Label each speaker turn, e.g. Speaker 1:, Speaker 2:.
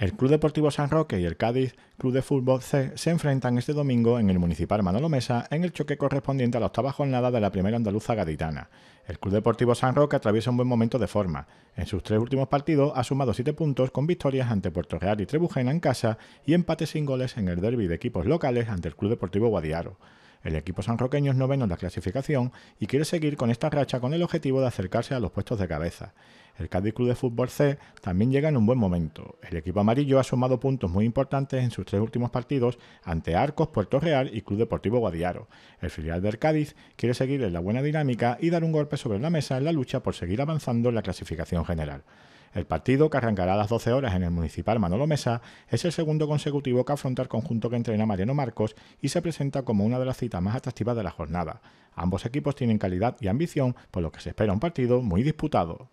Speaker 1: El Club Deportivo San Roque y el Cádiz Club de Fútbol C se enfrentan este domingo en el Municipal Manolo Mesa en el choque correspondiente a la octava jornada de la primera andaluza gaditana. El Club Deportivo San Roque atraviesa un buen momento de forma. En sus tres últimos partidos ha sumado siete puntos con victorias ante Puerto Real y Trebujena en casa y empates sin goles en el derby de equipos locales ante el Club Deportivo Guadiaro. El equipo sanroqueño es noveno en la clasificación y quiere seguir con esta racha con el objetivo de acercarse a los puestos de cabeza. El Cádiz Club de Fútbol C también llega en un buen momento. El equipo amarillo ha sumado puntos muy importantes en sus tres últimos partidos ante Arcos, Puerto Real y Club Deportivo Guadiaro. El filial del Cádiz quiere seguir en la buena dinámica y dar un golpe sobre la mesa en la lucha por seguir avanzando en la clasificación general. El partido, que arrancará a las 12 horas en el municipal Manolo Mesa, es el segundo consecutivo que afronta el conjunto que entrena Mariano Marcos y se presenta como una de las citas más atractivas de la jornada. Ambos equipos tienen calidad y ambición, por lo que se espera un partido muy disputado.